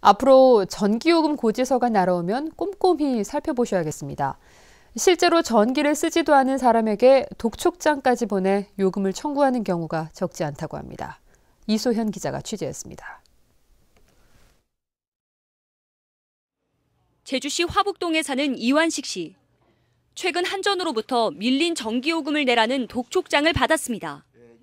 앞으로 전기요금 고지서가 날아오면 꼼꼼히 살펴보셔야겠습니다. 실제로 전기를 쓰지도 않은 사람에게 독촉장까지 보내 요금을 청구하는 경우가 적지 않다고 합니다. 이소현 기자가 취재했습니다. 제주시 화북동에 사는 이완식 씨. 최근 한전으로부터 밀린 전기요금을 내라는 독촉장을 받았습니다. 예,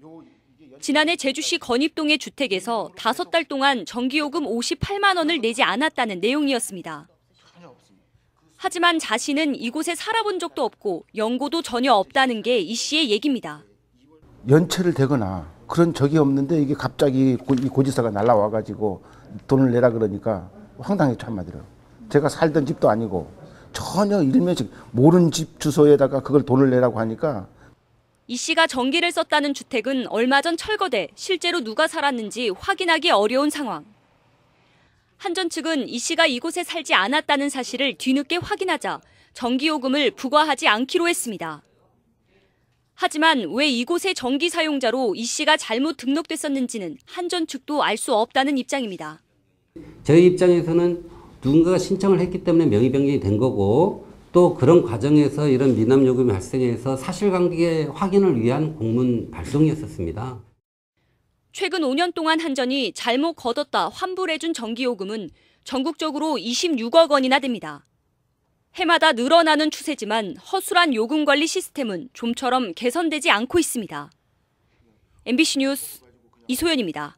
지난해 제주시 건입동의 주택에서 다섯 달 동안 전기요금 58만 원을 내지 않았다는 내용이었습니다. 하지만 자신은 이곳에 살아본 적도 없고 연고도 전혀 없다는 게 이 씨의 얘기입니다. 연체를 되거나 그런 적이 없는데 이게 갑자기 고지서가 날라와가지고 돈을 내라 그러니까 황당했죠 한마디로. 제가 살던 집도 아니고 전혀 일면식 모른 집 주소에다가 그걸 돈을 내라고 하니까 이 씨가 전기를 썼다는 주택은 얼마 전 철거돼 실제로 누가 살았는지 확인하기 어려운 상황. 한전 측은 이 씨가 이곳에 살지 않았다는 사실을 뒤늦게 확인하자 전기요금을 부과하지 않기로 했습니다. 하지만 왜 이곳의 전기 사용자로 이 씨가 잘못 등록됐었는지는 한전 측도 알 수 없다는 입장입니다. 저희 입장에서는 누군가가 신청을 했기 때문에 명의변경이 된 거고 또 그런 과정에서 이런 미남 요금이 발생해서 사실관계 확인을 위한 공문 발송이었었습니다. 최근 5년 동안 한전이 잘못 걷었다 환불해준 전기요금은 전국적으로 26억 원이나 됩니다. 해마다 늘어나는 추세지만 허술한 요금 관리 시스템은 좀처럼 개선되지 않고 있습니다. MBC 뉴스 이소연입니다.